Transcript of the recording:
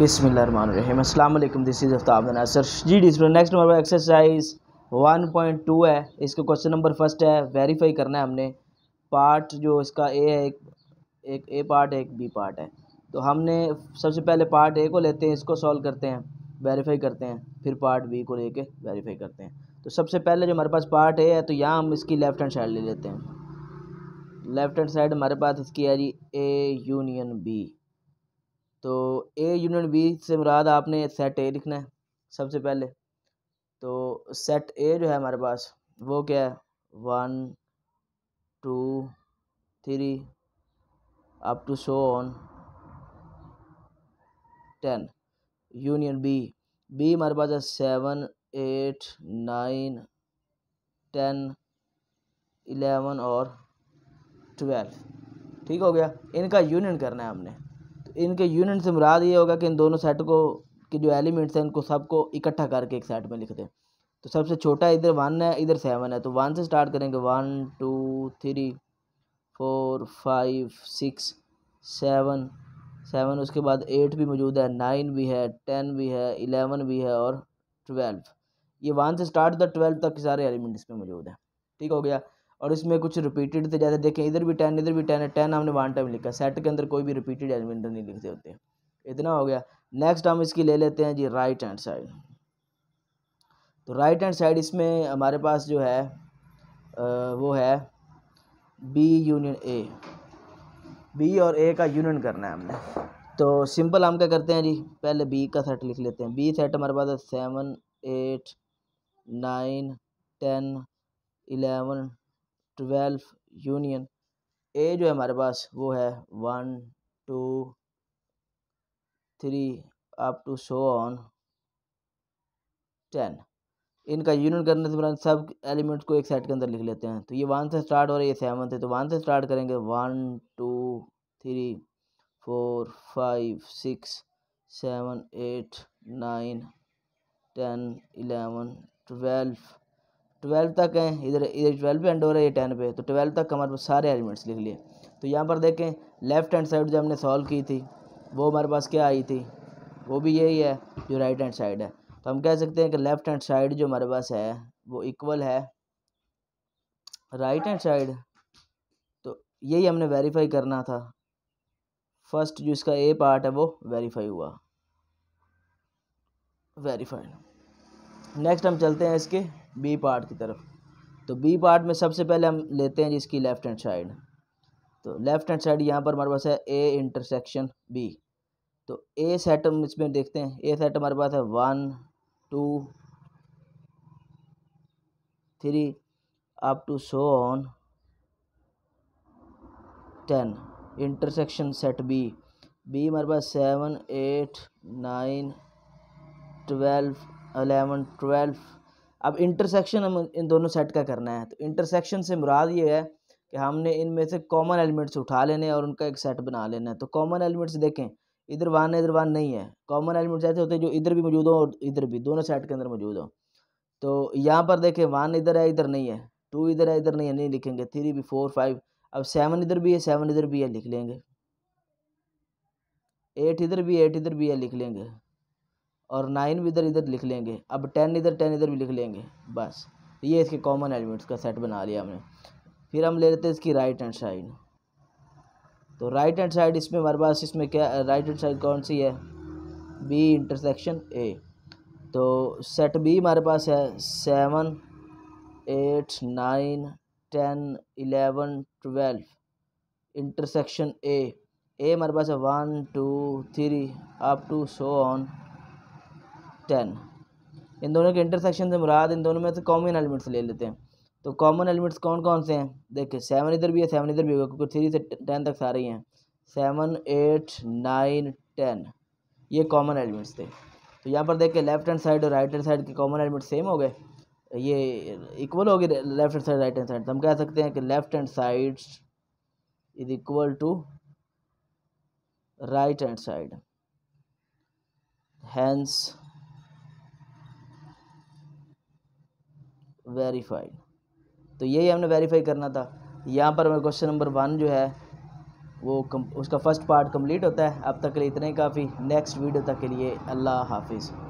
बिसमीम this is Aftab Nasar ji this next number exercise 1.2 है इसका क्वेश्चन नंबर फर्स्ट है वेरीफाई करना है हमने पार्ट जो इसका ए है एक एक ए पार्ट है एक बी पार्ट है तो हमने सबसे पहले पार्ट ए को लेते हैं इसको सॉल्व करते हैं वेरीफाई करते हैं फिर पार्ट बी को लेके वेरीफाई करते हैं तो सबसे पहले जो हमारे पास पार्ट ए है तो यहाँ हम इसकी लेफ़्ट हैंड साइड ले लेते हैं लेफ़्ट हैंड साइड हमारे पास इसकी है जी ए यूनियन बी तो ए यूनियन बी से मुराद आपने सेट ए लिखना है सबसे पहले तो सेट ए जो है हमारे पास वो क्या है one two three up to so on ten union B B हमारे पास है seven eight nine ten eleven और ट्वेल्व ठीक हो गया इनका यूनियन करना है हमने तो इनके यूनिट से मुराद ये होगा कि इन दोनों सेट को कि जो एलिमेंट्स हैं इनको सबको इकट्ठा करके एक सेट में लिख दें तो सबसे छोटा इधर वन है इधर सेवन है तो वन से स्टार्ट करेंगे one two three four five six seven seven उसके बाद एट भी मौजूद है नाइन भी है टेन भी है इलेवन भी है और ट्वेल्व ये वन से स्टार्ट होता है ट्वेल्व तक के सारे एलिमेंट इसमें मौजूद हैं ठीक हो गया और इसमें कुछ रिपीटेड थे जैसे देखें इधर भी टेन इधर भी टेन है टेन हमने वन टाइम लिखा सेट के अंदर कोई भी रिपीटेड एलिमेंट नहीं लिखते होते इतना हो गया नेक्स्ट हम इसकी ले लेते हैं जी राइट हैंड साइड तो राइट हैंड साइड इसमें हमारे पास जो है आ, वो है बी यूनियन ए बी और ए का यूनियन करना है हमने तो सिंपल हम क्या करते हैं जी पहले बी का सेट लिख लेते हैं बी सेट हमारे पास है seven eight nine ten eleven twelve union A जो है हमारे पास वो है one two three up to so on ten इनका यूनियन करने से बना सब एलिमेंट्स को एक सेट के अंदर लिख लेते हैं तो ये वन से स्टार्ट हो रहा है ये सेवन से तो वन से स्टार्ट करेंगे one two three four five six seven eight nine ten eleven twelve twelve तक हैं इधर इधर ट्वेल्व पे एंड हो रहा है ये टेन पे तो ट्वेल्व तक हमारे पास सारे एलिमेंट्स लिख लिए तो यहाँ पर देखें लेफ्ट हैंड साइड जो हमने सॉल्व की थी वो हमारे पास क्या आई थी वो भी यही है जो राइट हैंड साइड है तो हम कह सकते हैं कि लेफ्ट हैंड साइड जो हमारे पास है वो इक्वल है राइट हैंड साइड तो यही हमने वेरीफाई करना था फर्स्ट जो इसका ए पार्ट है वो वेरीफाई हुआ वेरीफाइड नेक्स्ट हम चलते हैं इसके बी पार्ट की तरफ तो बी पार्ट में सबसे पहले हम लेते हैं जिसकी लेफ़्ट हैंड साइड तो लेफ़्ट हैंड साइड यहाँ पर हमारे पास है ए इंटरसेक्शन बी तो ए सेट हम इसमें देखते हैं ए सेट हमारे पास है one two three up to so on ten intersection set B B हमारे पास seven eight nine twelve eleven twelve अब इंटरसेक्शन हम इन दोनों सेट का करना है तो इंटरसेक्शन से मुराद ये है कि हमने इनमें से कॉमन एलिमेंट्स उठा लेने और उनका एक सेट बना लेना है तो कॉमन एलिमेंट्स देखें इधर वन इधर वन नहीं है कॉमन एलिमेंट्स ऐसे होते हैं जो इधर भी मौजूद हों और इधर भी दोनों सेट के अंदर मौजूद हो तो यहाँ पर देखें वन इधर है इधर नहीं है टू इधर है इधर नहीं है नहीं लिखेंगे थ्री भी फोर फाइव अब सेवन इधर भी है सेवन इधर भी है लिख लेंगे एट इधर भी एट इधर भी है लिख लेंगे और नाइन भी इधर इधर लिख लेंगे अब टेन इधर टेन इधर भी लिख लेंगे बस ये इसके कॉमन एलिमेंट्स का सेट बना लिया हमने फिर हम ले लेते हैं इसकी राइट हैंड साइड तो राइट हैंड साइड इसमें हमारे पास इसमें क्या राइट हैंड साइड कौन सी है बी इंटरसेक्शन ए तो सेट बी हमारे पास है seven eight nine ten eleven twelve intersection A A हमारे पास है one two three up to so on ten इन दोनों के इंटरसेक्शन से मुराद इन दोनों में से कॉमन एलिमेंट्स ले लेते हैं तो कॉमन एलिमेंट्स कौन कौन से हैं देखिए सेवन इधर भी है सेवन इधर भी होगा क्योंकि थ्री से टेन तक सारे हैं सेवन एट नाइन टेन ये कॉमन एलिमेंट्स थे तो यहाँ पर देखिए लेफ्ट हैंड साइड और राइट हैंड साइड के कॉमन एलिमेंट सेम हो गए ये इक्वल हो गए left hand side right hand side तो हम कह सकते हैं कि left hand side is equal to right hand side hence verified तो यही हमने वेरीफाई करना था यहाँ पर हमें क्वेश्चन नंबर वन जो है वो उसका फर्स्ट पार्ट कंप्लीट होता है अब तक के लिए इतने काफ़ी नेक्स्ट वीडियो तक के लिए अल्लाह हाफिज़